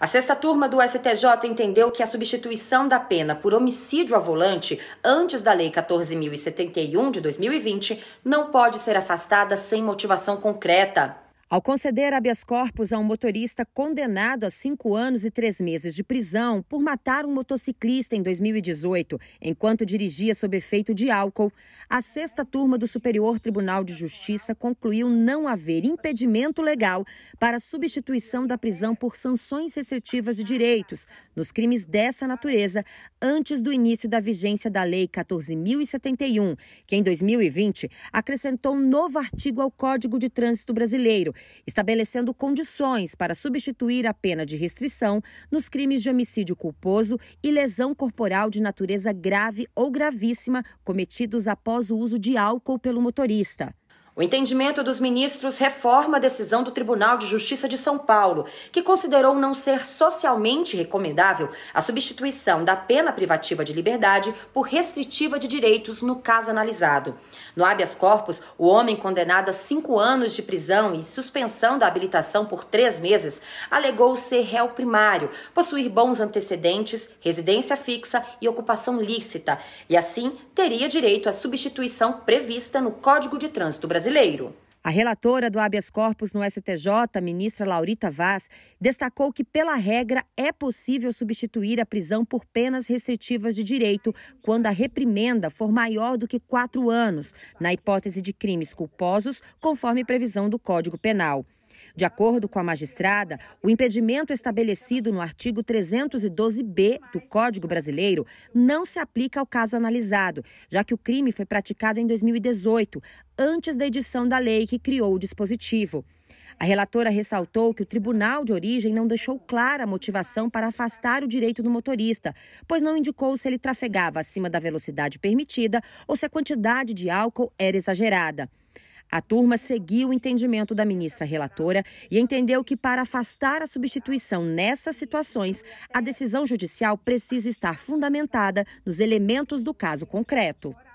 A sexta turma do STJ entendeu que a substituição da pena por homicídio a volante antes da Lei 14.071 de 2020 não pode ser afastada sem motivação concreta. Ao conceder habeas corpus a um motorista condenado a cinco anos e três meses de prisão por matar um motociclista em 2018, enquanto dirigia sob efeito de álcool, a sexta turma do Superior Tribunal de Justiça concluiu não haver impedimento legal para a substituição da prisão por sanções restritivas de direitos nos crimes dessa natureza antes do início da vigência da Lei 14.071, que em 2020 acrescentou um novo artigo ao Código de Trânsito Brasileiro estabelecendo condições para substituir a pena de restrição nos crimes de homicídio culposo e lesão corporal de natureza grave ou gravíssima cometidos após o uso de álcool pelo motorista. O entendimento dos ministros reforma a decisão do Tribunal de Justiça de São Paulo, que considerou não ser socialmente recomendável a substituição da pena privativa de liberdade por restritiva de direitos no caso analisado. No habeas corpus, o homem condenado a cinco anos de prisão e suspensão da habilitação por três meses alegou ser réu primário, possuir bons antecedentes, residência fixa e ocupação lícita, e assim teria direito à substituição prevista no Código de Trânsito Brasileiro brasileiro. A relatora do habeas corpus no STJ, ministra Laurita Vaz, destacou que, pela regra, é possível substituir a prisão por penas restritivas de direito quando a reprimenda for maior do que quatro anos, na hipótese de crimes culposos, conforme previsão do Código Penal. De acordo com a magistrada, o impedimento estabelecido no artigo 312b do Código Brasileiro não se aplica ao caso analisado, já que o crime foi praticado em 2018, antes da edição da lei que criou o dispositivo. A relatora ressaltou que o tribunal de origem não deixou clara a motivação para afastar o direito do motorista, pois não indicou se ele trafegava acima da velocidade permitida ou se a quantidade de álcool era exagerada. A turma seguiu o entendimento da ministra relatora e entendeu que, para afastar a substituição nessas situações, a decisão judicial precisa estar fundamentada nos elementos do caso concreto.